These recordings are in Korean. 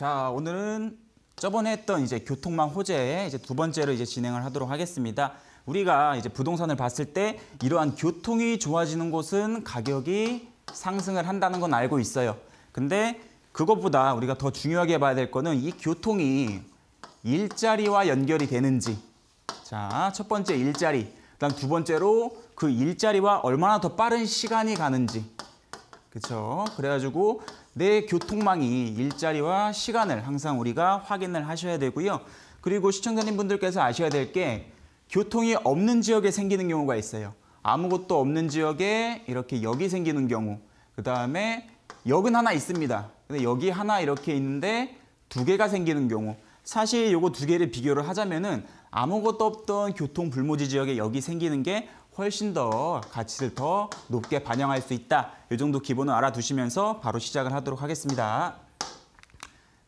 자, 오늘은 저번에 했던 이제 교통망 호재의 이제 두 번째로 이제 진행을 하도록 하겠습니다. 우리가 이제 부동산을 봤을 때 이러한 교통이 좋아지는 곳은 가격이 상승을 한다는 건 알고 있어요. 근데 그것보다 우리가 더 중요하게 봐야 될 거는 이 교통이 일자리와 연결이 되는지. 자, 첫 번째 일자리. 그다음 두 번째로 그 일자리와 얼마나 더 빠른 시간이 가는지. 그렇죠? 그래가지고 내 교통망이 일자리와 시간을 항상 우리가 확인을 하셔야 되고요. 그리고 시청자님 분들께서 아셔야 될 게 교통이 없는 지역에 생기는 경우가 있어요. 아무것도 없는 지역에 이렇게 역이 생기는 경우 그다음에 역은 하나 있습니다. 근데 여기 하나 이렇게 있는데 두 개가 생기는 경우 사실 요거 두 개를 비교를 하자면은 아무것도 없던 교통 불모지 지역에 역이 생기는 게 훨씬 더 가치를 더 높게 반영할 수 있다. 이 정도 기본을 알아두시면서 바로 시작을 하도록 하겠습니다.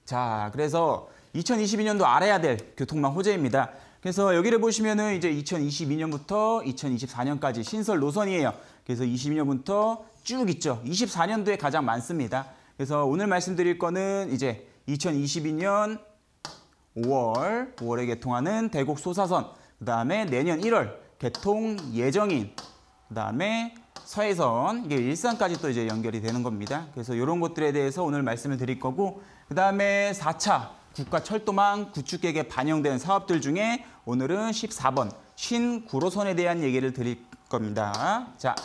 자, 그래서 2022년도 알아야 될 교통망 호재입니다. 그래서 여기를 보시면은 이제 2022년부터 2024년까지 신설 노선이에요. 그래서 22년부터 쭉 있죠. 24년도에 가장 많습니다. 그래서 오늘 말씀드릴 거는 이제 2022년 5월, 5월에 개통하는 대곡 소사선, 그 다음에 내년 1월 개통 예정인 그다음에 서해선 이게 일산까지 또 이제 연결이 되는 겁니다. 그래서 이런 것들에 대해서 오늘 말씀을 드릴 거고 그다음에 4차 국가 철도망 구축계획에 반영된 사업들 중에 오늘은 14번 신구로선에 대한 얘기를 드릴 겁니다. 자.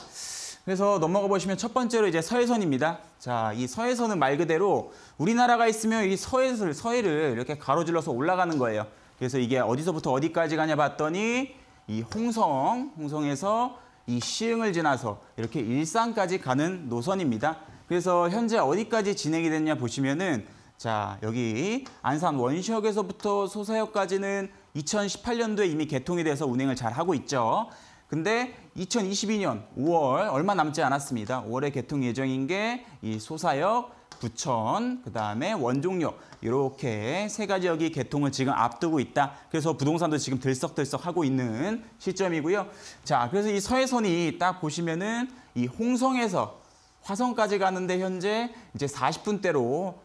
그래서 넘어가 보시면 첫 번째로 이제 서해선입니다. 자, 이 서해선은 말 그대로 우리나라가 있으면 이 서해를 서해를 이렇게 가로질러서 올라가는 거예요. 그래서 이게 어디서부터 어디까지 가냐 봤더니 이 홍성, 홍성에서 이 시흥을 지나서 이렇게 일산까지 가는 노선입니다. 그래서 현재 어디까지 진행이 됐냐 보시면은 자 여기 안산 원시역에서부터 소사역까지는 2018년도에 이미 개통이 돼서 운행을 잘 하고 있죠. 근데 2022년 5월 얼마 남지 않았습니다. 5월에 개통 예정인 게 이 소사역, 부천, 그다음에 원종료 이렇게 세 가지 여기 개통을 지금 앞두고 있다. 그래서 부동산도 지금 들썩들썩 하고 있는 시점이고요. 자, 그래서 이 서해선이 딱 보시면은 이 홍성에서 화성까지 가는데 현재 이제 40분대로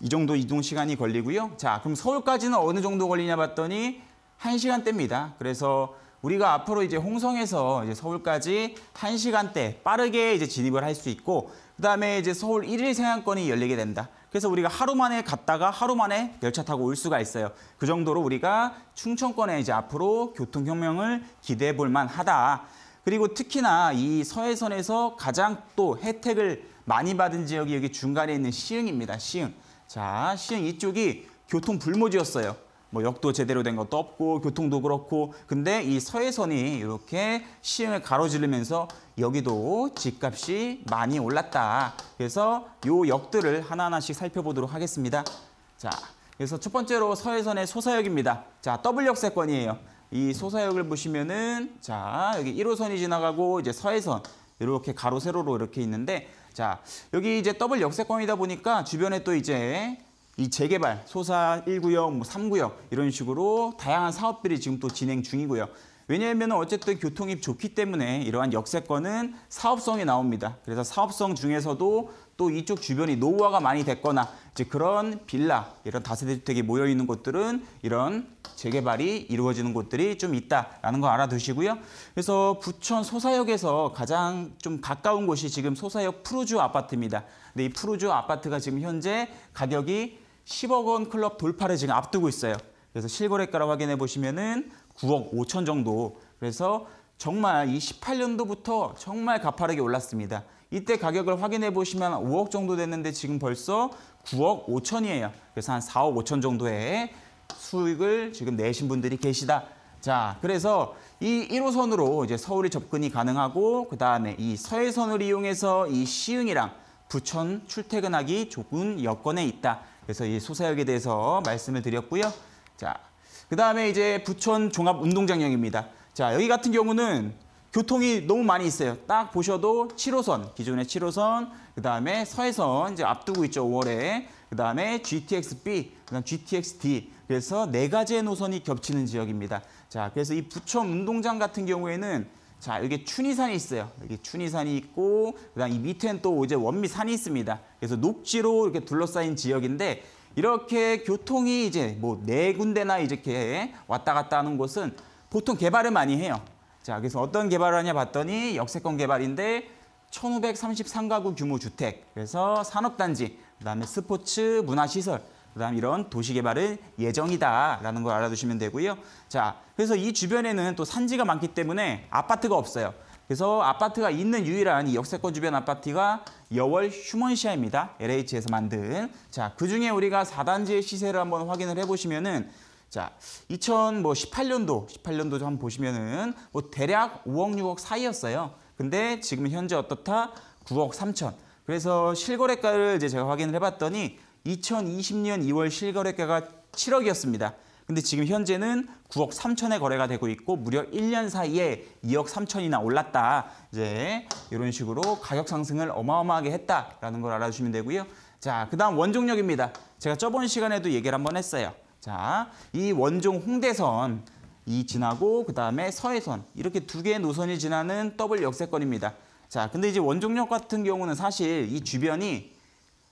이 정도 이동 시간이 걸리고요. 자, 그럼 서울까지는 어느 정도 걸리냐 봤더니 1시간대입니다. 그래서 우리가 앞으로 이제 홍성에서 이제 서울까지 한시간대 빠르게 이제 진입을 할 수 있고 그다음에 이제 서울 1일 생활권이 열리게 된다 그래서 우리가 하루 만에 갔다가 하루 만에 열차 타고 올 수가 있어요. 그 정도로 우리가 충청권에 이제 앞으로 교통 혁명을 기대해 볼 만하다. 그리고 특히나 이 서해선에서 가장 또 혜택을 많이 받은 지역이 여기 중간에 있는 시흥입니다. 시흥. 자, 시흥 이쪽이 교통 불모지였어요. 뭐 역도 제대로 된 것도 없고 교통도 그렇고 근데 이 서해선이 이렇게 시흥을 가로지르면서 여기도 집값이 많이 올랐다. 그래서 요 역들을 하나하나씩 살펴보도록 하겠습니다. 자, 그래서 첫 번째로 서해선의 소사역입니다. 자, 더블 역세권이에요. 이 소사역을 보시면은 자, 여기 1호선이 지나가고 이제 서해선 이렇게 가로 세로로 이렇게 있는데 자, 여기 이제 더블 역세권이다 보니까 주변에 또 이제 이 재개발, 소사 1구역, 뭐 3구역 이런 식으로 다양한 사업들이 지금 또 진행 중이고요. 왜냐하면 어쨌든 교통이 좋기 때문에 이러한 역세권은 사업성이 나옵니다. 그래서 사업성 중에서도 또 이쪽 주변이 노후화가 많이 됐거나 이제 그런 빌라 이런 다세대 주택이 모여 있는 곳들은 이런 재개발이 이루어지는 곳들이 좀 있다라는 거 알아두시고요. 그래서 부천 소사역에서 가장 좀 가까운 곳이 지금 소사역 푸르주 아파트입니다. 근데 이 푸르주 아파트가 지금 현재 가격이 10억 원 클럽 돌파를 지금 앞두고 있어요. 그래서 실거래가를 확인해 보시면은 9억 5천 정도. 그래서 정말 이 18년도부터 정말 가파르게 올랐습니다. 이때 가격을 확인해 보시면 5억 정도 됐는데 지금 벌써 9억 5천이에요. 그래서 한 4억 5천 정도의 수익을 지금 내신 분들이 계시다. 자, 그래서 이 1호선으로 이제 서울에 접근이 가능하고 그다음에 이 서해선을 이용해서 이 시흥이랑 부천 출퇴근하기 좋은 여건에 있다. 그래서 이 소사역에 대해서 말씀을 드렸고요. 자, 그다음에 이제 부천 종합운동장역입니다. 자, 여기 같은 경우는 교통이 너무 많이 있어요. 딱 보셔도 7호선, 기존의 7호선, 그다음에 서해선 이제 앞두고 있죠. 5월에. 그다음에 GTX-B, 그다음 GTX-D. 그래서 네 가지의 노선이 겹치는 지역입니다. 자, 그래서 이 부천 운동장 같은 경우에는 자, 여기 춘희산이 있어요. 여기 춘희산이 있고 그다음 이 밑엔 또 이제 원미산이 있습니다. 그래서 녹지로 이렇게 둘러싸인 지역인데 이렇게 교통이 이제 뭐 네 군데나 이렇게 왔다 갔다 하는 곳은 보통 개발을 많이 해요. 자, 그래서 어떤 개발을 하냐 봤더니 역세권 개발인데 1533가구 규모 주택, 그래서 산업단지, 그다음에 스포츠, 문화시설, 그다음 이런 도시개발은 예정이다라는 걸 알아두시면 되고요. 자, 그래서 이 주변에는 또 산지가 많기 때문에 아파트가 없어요. 그래서 아파트가 있는 유일한 이 역세권 주변 아파트가 여월 휴먼시아입니다. LH에서 만든. 자, 그중에 우리가 4단지의 시세를 한번 확인을 해보시면은 자, 2018년도, 18년도 한 보시면은 뭐 대략 5억, 6억 사이였어요. 근데 지금 현재 어떻다? 9억 3천. 그래서 실거래가를 이제 제가 확인을 해봤더니 2020년 2월 실거래가가 7억이었습니다. 근데 지금 현재는 9억 3천에 거래가 되고 있고 무려 1년 사이에 2억 3천이나 올랐다. 이제 이런 식으로 가격 상승을 어마어마하게 했다라는 걸 알아주시면 되고요. 자, 그다음 원종력입니다. 제가 저번 시간에도 얘기를 한번 했어요. 자, 이 원종 홍대선 이 지나고 그다음에 서해선 이렇게 두 개의 노선이 지나는 더블 역세권입니다. 자, 근데 이제 원종역 같은 경우는 사실 이 주변이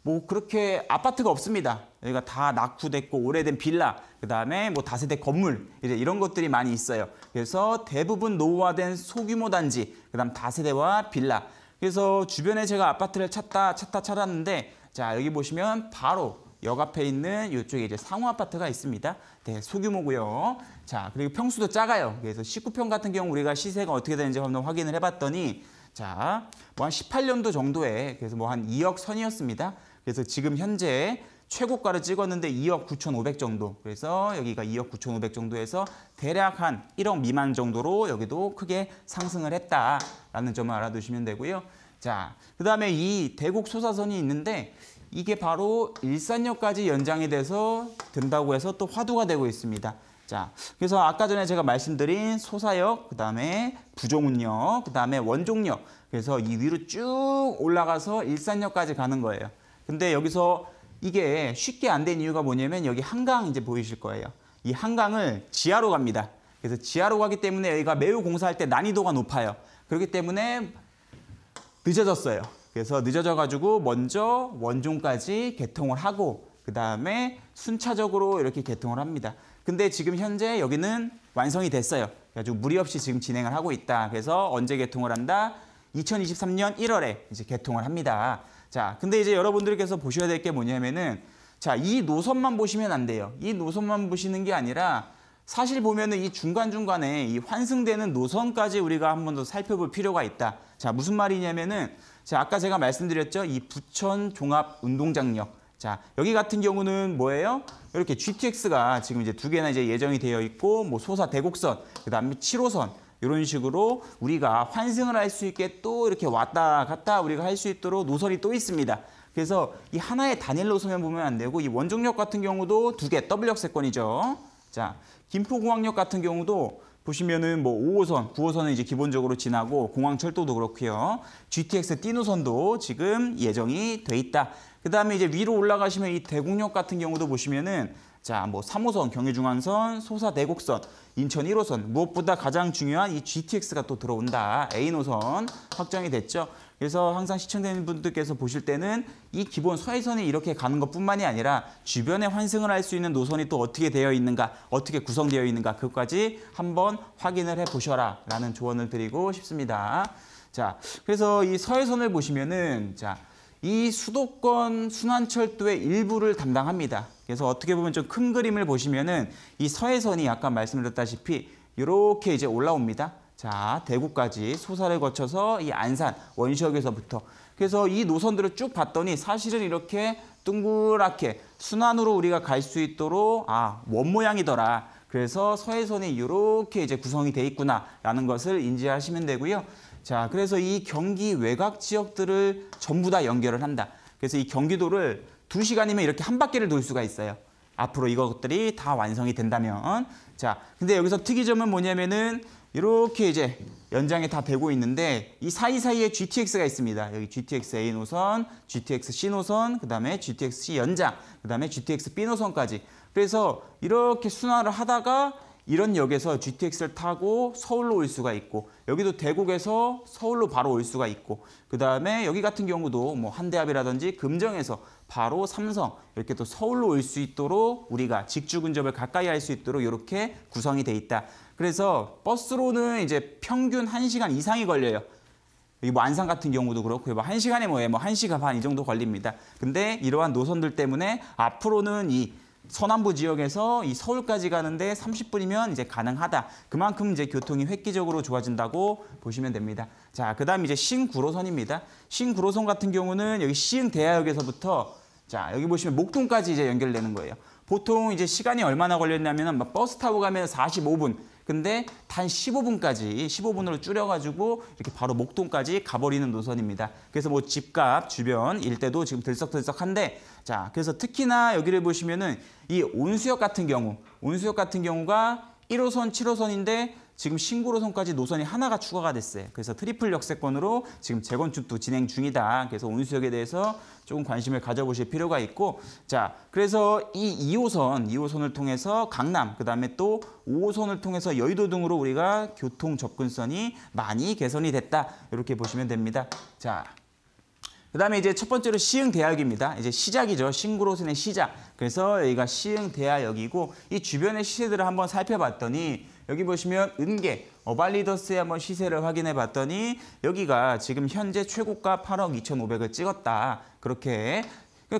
뭐 그렇게 아파트가 없습니다. 여기가 다 낙후됐고 오래된 빌라, 그다음에 뭐 다세대 건물 이제 이런 것들이 많이 있어요. 그래서 대부분 노후화된 소규모 단지, 그다음 다세대와 빌라. 그래서 주변에 제가 아파트를 찾다 찾다 찾았는데 자, 여기 보시면 바로 역 앞에 있는 이쪽에 이제 상호 아파트가 있습니다. 네, 소규모고요. 자, 그리고 평수도 작아요. 그래서 19평 같은 경우 우리가 시세가 어떻게 되는지 한번 확인을 해봤더니 자, 뭐 한 18년도 정도에 그래서 뭐 한 2억 선이었습니다. 그래서 지금 현재 최고가를 찍었는데 2억 9,500 정도. 그래서 여기가 2억 9,500 정도에서 대략 한 1억 미만 정도로 여기도 크게 상승을 했다라는 점을 알아두시면 되고요. 자, 그 다음에 이 대곡 소사선이 있는데 이게 바로 일산역까지 연장이 돼서 된다고 해서 또 화두가 되고 있습니다. 자, 그래서 아까 전에 제가 말씀드린 소사역, 그 다음에 부종운역, 그 다음에 원종역. 그래서 이 위로 쭉 올라가서 일산역까지 가는 거예요. 근데 여기서 이게 쉽게 안 된 이유가 뭐냐면 여기 한강 이제 보이실 거예요. 이 한강을 지하로 갑니다. 그래서 지하로 가기 때문에 여기가 매우 공사할 때 난이도가 높아요. 그렇기 때문에 늦어졌어요. 그래서 늦어져 가지고 먼저 원종까지 개통을 하고 그 다음에 순차적으로 이렇게 개통을 합니다. 근데 지금 현재 여기는 완성이 됐어요. 그래가지고 무리 없이 지금 진행을 하고 있다. 그래서 언제 개통을 한다? 2023년 1월에 이제 개통을 합니다. 자, 근데 이제 여러분들께서 보셔야 될 게 뭐냐면은 자, 이 노선만 보시면 안 돼요. 이 노선만 보시는 게 아니라 사실 보면은 이 중간중간에 이 환승되는 노선까지 우리가 한 번 더 살펴볼 필요가 있다. 자, 무슨 말이냐면은 자, 아까 제가 말씀드렸죠. 이 부천 종합 운동장력 자, 여기 같은 경우는 뭐예요? 이렇게 GTX가 지금 이제 두 개나 이제 예정이 되어 있고 뭐 소사 대곡선, 그다음에 7호선 이런 식으로 우리가 환승을 할 수 있게 또 이렇게 왔다 갔다 우리가 할 수 있도록 노선이 또 있습니다. 그래서 이 하나의 단일 노선만 보면 안 되고 이 원종역 같은 경우도 두 개, 더블 역세권이죠. 자, 김포공항역 같은 경우도 보시면은 뭐 5호선, 9호선은 이제 기본적으로 지나고 공항 철도도 그렇고요. GTX 띠노선도 지금 예정이 돼 있다. 그다음에 이제 위로 올라가시면 이 대곡역 같은 경우도 보시면은 자, 뭐 3호선, 경의중앙선, 소사 내곡선, 인천 1호선 무엇보다 가장 중요한 이 GTX가 또 들어온다. A 노선 확정이 됐죠. 그래서 항상 시청자님 분들께서 보실 때는 이 기본 서해선이 이렇게 가는 것뿐만이 아니라 주변에 환승을 할 수 있는 노선이 또 어떻게 되어 있는가, 어떻게 구성되어 있는가 그것까지 한번 확인을 해보셔라라는 조언을 드리고 싶습니다. 자, 그래서 이 서해선을 보시면은 자. 이 수도권 순환철도의 일부를 담당합니다. 그래서 어떻게 보면 좀 큰 그림을 보시면은 이 서해선이 아까 말씀드렸다시피 이렇게 이제 올라옵니다. 자, 대구까지 소사를 거쳐서 이 안산, 원시역에서부터. 그래서 이 노선들을 쭉 봤더니 사실은 이렇게 둥그랗게 순환으로 우리가 갈 수 있도록 아, 원 모양이더라. 그래서 서해선이 이렇게 이제 구성이 돼 있구나라는 것을 인지하시면 되고요. 자, 그래서 이 경기 외곽 지역들을 전부 다 연결을 한다. 그래서 이 경기도를 두시간이면 이렇게 한 바퀴를 돌 수가 있어요. 앞으로 이것들이 다 완성이 된다면. 자, 근데 여기서 특이점은 뭐냐면은 이렇게 이제 연장이 다 되고 있는데 이 사이사이에 GTX가 있습니다. 여기 GTX A 노선, GTX C 노선, 그다음에 GTX C 연장, 그다음에 GTX B 노선까지. 그래서 이렇게 순환을 하다가 이런 역에서 GTX를 타고 서울로 올 수가 있고 여기도 대곡에서 서울로 바로 올 수가 있고 그 다음에 여기 같은 경우도 뭐 한대합이라든지 금정에서 바로 삼성 이렇게 또 서울로 올 수 있도록 우리가 직주 근접을 가까이 할 수 있도록 이렇게 구성이 돼 있다. 그래서 버스로는 이제 평균 한시간 이상이 걸려요. 여기 뭐 안산 같은 경우도 그렇고요. 뭐 1시간에 뭐예뭐 1시간 반 이 정도 걸립니다. 근데 이러한 노선들 때문에 앞으로는 이 서남부 지역에서 이 서울까지 가는데 30분이면 이제 가능하다. 그만큼 이제 교통이 획기적으로 좋아진다고 보시면 됩니다. 자, 그다음 이제 신구로선입니다. 신구로선 같은 경우는 여기 시흥대하역에서부터 자, 여기 보시면 목동까지 이제 연결되는 거예요. 보통 이제 시간이 얼마나 걸렸냐면 막 버스 타고 가면 45분, 근데 단 15분까지 15분으로 줄여가지고 이렇게 바로 목동까지 가버리는 노선입니다. 그래서 뭐 집값 주변 일대도 지금 들썩들썩한데 자 그래서 특히나 여기를 보시면은 이 온수역 같은 경우 온수역 같은 경우가 1호선 7호선인데 지금 신고로선까지 노선이 하나가 추가가 됐어요. 그래서 트리플 역세권으로 지금 재건축도 진행 중이다. 그래서 온수역에 대해서 조금 관심을 가져보실 필요가 있고 자 그래서 이 2호선, 2호선을 통해서 강남, 그다음에 또 5호선을 통해서 여의도 등으로 우리가 교통 접근선이 많이 개선이 됐다. 이렇게 보시면 됩니다. 자. 그다음에 이제 첫 번째로 시흥 대학입니다. 이제 시작이죠. 신구로선의 시작. 그래서 여기가 시흥 대학역이고 이 주변의 시세들을 한번 살펴봤더니 여기 보시면 은계 어발리더스에 한번 시세를 확인해 봤더니 여기가 지금 현재 최고가 8억 2,500을 찍었다. 그렇게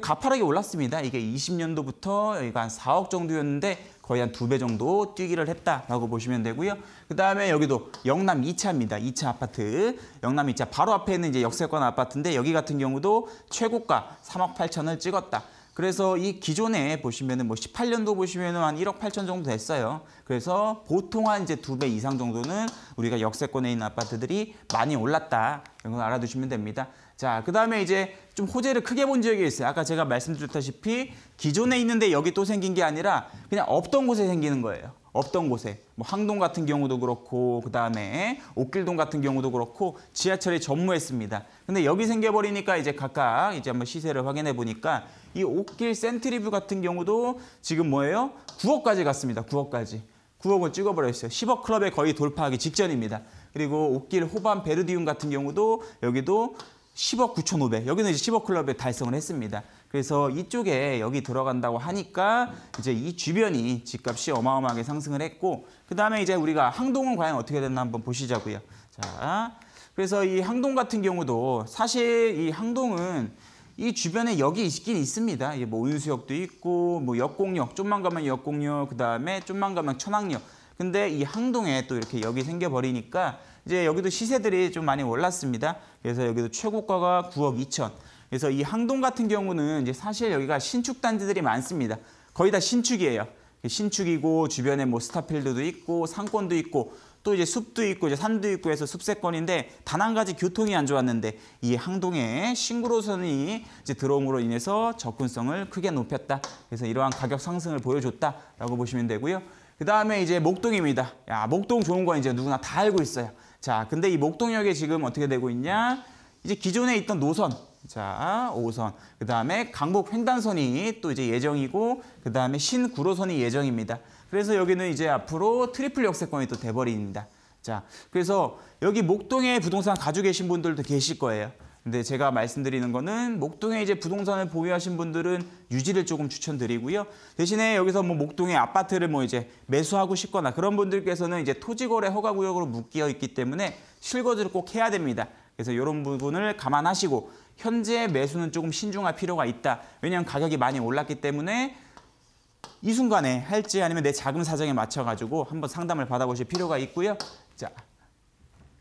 가파르게 올랐습니다. 이게 20년도부터 여기가 한 4억 정도였는데 거의 한 두 배 정도 뛰기를 했다라고 보시면 되고요. 그다음에 여기도 영남 2차입니다. 2차 아파트. 영남 2차 바로 앞에 있는 이제 역세권 아파트인데 여기 같은 경우도 최고가 3억 8천을 찍었다. 그래서 이 기존에 보시면은 뭐 18년도 보시면은 한 1억 8천 정도 됐어요. 그래서 보통 한 이제 두 배 이상 정도는 우리가 역세권에 있는 아파트들이 많이 올랐다. 이런 걸 알아두시면 됩니다. 자, 그 다음에 이제 좀 호재를 크게 본 지역이 있어요. 아까 제가 말씀드렸다시피 기존에 있는데 여기 또 생긴 게 아니라 그냥 없던 곳에 생기는 거예요. 없던 곳에 뭐 항동 같은 경우도 그렇고 그다음에 옥길동 같은 경우도 그렇고 지하철에 전무했습니다. 근데 여기 생겨버리니까 이제 각각 이제 한번 시세를 확인해 보니까 이 옥길 센트리뷰 같은 경우도 지금 뭐예요? 9억까지 갔습니다. 9억까지. 9억을 찍어버렸어요. 10억 클럽에 거의 돌파하기 직전입니다. 그리고 옥길 호반 베르디움 같은 경우도 여기도 10억 9,500. 여기는 이제 10억 클럽에 달성을 했습니다. 그래서 이쪽에 여기 들어간다고 하니까 이제 이 주변이 집값이 어마어마하게 상승을 했고 그다음에 이제 우리가 항동은 과연 어떻게 됐나 한번 보시자고요. 자. 그래서 이 항동 같은 경우도 사실 이 항동은 이 주변에 역이 있긴 있습니다. 뭐 온수역도 있고 뭐 역공역, 좀만 가면 역공역, 그다음에 좀만 가면 천왕역. 근데 이 항동에 또 이렇게 역이 생겨버리니까 이제 여기도 시세들이 좀 많이 올랐습니다. 그래서 여기도 최고가가 9억 2천. 그래서 이 항동 같은 경우는 이제 사실 여기가 신축 단지들이 많습니다. 거의 다 신축이에요. 신축이고 주변에 뭐 스타필드도 있고 상권도 있고 또 이제 숲도 있고 이제 산도 있고 해서 숲세권인데 단 한 가지 교통이 안 좋았는데 이 항동에 신구로선이 이제 들어옴으로 인해서 접근성을 크게 높였다. 그래서 이러한 가격 상승을 보여줬다라고 보시면 되고요. 그 다음에 이제 목동입니다. 야 목동 좋은 건 이제 누구나 다 알고 있어요. 자, 근데 이 목동역에 지금 어떻게 되고 있냐? 이제 기존에 있던 노선, 자, 5선그 다음에 강북 횡단선이 또 이제 예정이고, 그 다음에 신구로선이 예정입니다. 그래서 여기는 이제 앞으로 트리플 역세권이 또 돼버립니다. 자, 그래서 여기 목동에 부동산 가지고 계신 분들도 계실 거예요. 근데 제가 말씀드리는 거는 목동에 이제 부동산을 보유하신 분들은 유지를 조금 추천드리고요. 대신에 여기서 뭐 목동의 아파트를 뭐 이제 매수하고 싶거나 그런 분들께서는 이제 토지거래 허가 구역으로 묶여 있기 때문에 실거주를 꼭 해야 됩니다. 그래서 이런 부분을 감안하시고 현재 매수는 조금 신중할 필요가 있다. 왜냐하면 가격이 많이 올랐기 때문에 이 순간에 할지 아니면 내 자금 사정에 맞춰가지고 한번 상담을 받아보실 필요가 있고요. 자,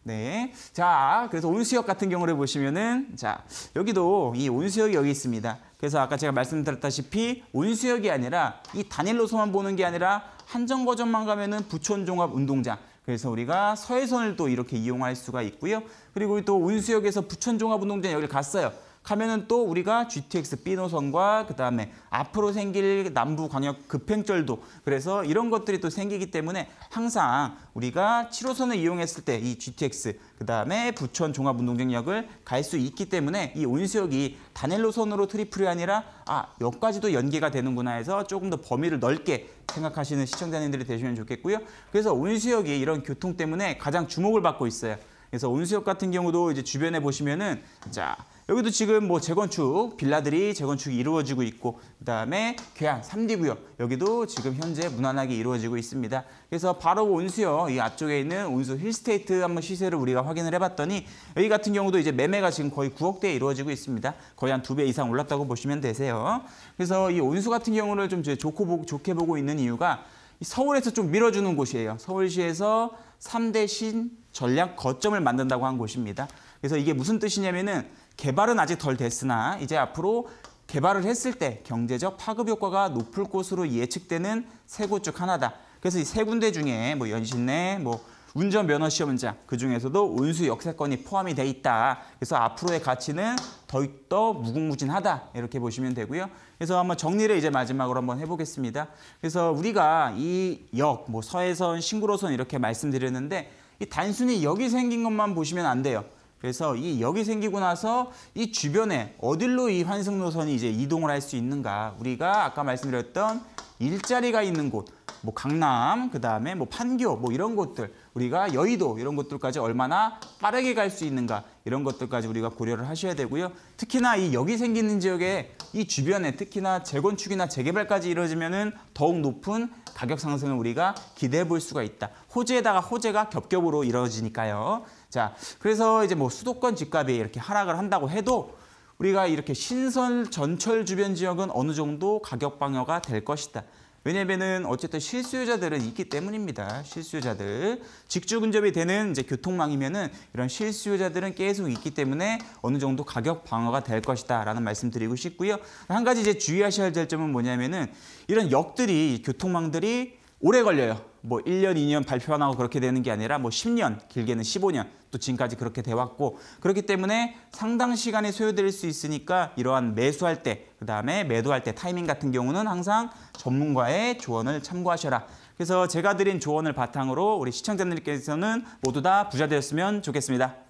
네. 자, 그래서 온수역 같은 경우를 보시면은 자, 여기도 이 온수역이 여기 있습니다. 그래서 아까 제가 말씀드렸다시피 온수역이 아니라 이 단일로서만 보는 게 아니라 한정거점만 가면은 부천종합운동장 그래서 우리가 서해선을 또 이렇게 이용할 수가 있고요. 그리고 또 온수역에서 부천종합운동장 여기를 갔어요. 하면은 또 우리가 GTX 삐 노선과 그다음에 앞으로 생길 남부 광역 급행절도 그래서 이런 것들이 또 생기기 때문에 항상 우리가 7호선을 이용했을 때 이 GTX 그다음에 부천 종합운동장역을 갈 수 있기 때문에 이 온수역이 단일 로선으로 트리플이 아니라 아 역까지도 연계가 되는구나 해서 조금 더 범위를 넓게 생각하시는 시청자님들이 되시면 좋겠고요. 그래서 온수역이 이런 교통 때문에 가장 주목을 받고 있어요. 그래서 온수역 같은 경우도 이제 주변에 보시면은 자 여기도 지금 뭐 재건축, 빌라들이 재건축이 이루어지고 있고 그다음에 괴한 3D 구역 여기도 지금 현재 무난하게 이루어지고 있습니다. 그래서 바로 온수요. 이 앞쪽에 있는 온수 힐스테이트 한번 시세를 우리가 확인을 해봤더니 여기 같은 경우도 이제 매매가 지금 거의 9억대에 이루어지고 있습니다. 거의 한 두 배 이상 올랐다고 보시면 되세요. 그래서 이 온수 같은 경우를 좀 좋고 좋게 보고 있는 이유가 서울에서 좀 밀어주는 곳이에요. 서울시에서 3대 신 전략 거점을 만든다고 한 곳입니다. 그래서 이게 무슨 뜻이냐면은 개발은 아직 덜 됐으나 이제 앞으로 개발을 했을 때 경제적 파급 효과가 높을 것으로 예측되는 세 곳 중 하나다. 그래서 이 세 군데 중에 뭐 연신내, 뭐 운전 면허 시험 장그 중에서도 온수 역세권이 포함이 돼 있다. 그래서 앞으로의 가치는 더욱더 무궁무진하다 이렇게 보시면 되고요. 그래서 한번 정리를 이제 마지막으로 한번 해보겠습니다. 그래서 우리가 이 역, 뭐 서해선, 신구로선 이렇게 말씀드렸는데 이 단순히 역이 생긴 것만 보시면 안 돼요. 그래서 이 역이 생기고 나서 이 주변에 어디로 이 환승 노선이 이제 이동을 할 수 있는가 우리가 아까 말씀드렸던 일자리가 있는 곳, 뭐 강남, 그 다음에 뭐 판교, 뭐 이런 곳들 우리가 여의도 이런 곳들까지 얼마나 빠르게 갈 수 있는가 이런 것들까지 우리가 고려를 하셔야 되고요. 특히나 이 역이 생기는 지역에 이 주변에 특히나 재건축이나 재개발까지 이루어지면은 더욱 높은 가격 상승을 우리가 기대해 볼 수가 있다. 호재에다가 호재가 겹겹으로 이루어지니까요. 자, 그래서 이제 뭐 수도권 집값이 이렇게 하락을 한다고 해도 우리가 이렇게 신설 전철 주변 지역은 어느 정도 가격 방어가 될 것이다. 왜냐면은 어쨌든 실수요자들은 있기 때문입니다. 실수요자들. 직주 근접이 되는 이제 교통망이면은 이런 실수요자들은 계속 있기 때문에 어느 정도 가격 방어가 될 것이다라는 말씀 드리고 싶고요. 한 가지 이제 주의하셔야 될 점은 뭐냐면은 이런 역들이 교통망들이 오래 걸려요. 뭐 1년, 2년 발표안 하고 그렇게 되는 게 아니라 뭐 10년, 길게는 15년 또 지금까지 그렇게 돼 왔고 그렇기 때문에 상당 시간이 소요될 수 있으니까 이러한 매수할 때 그다음에 매도할 때 타이밍 같은 경우는 항상 전문가의 조언을 참고하셔라. 그래서 제가 드린 조언을 바탕으로 우리 시청자님께서는 모두 다 부자 되었으면 좋겠습니다.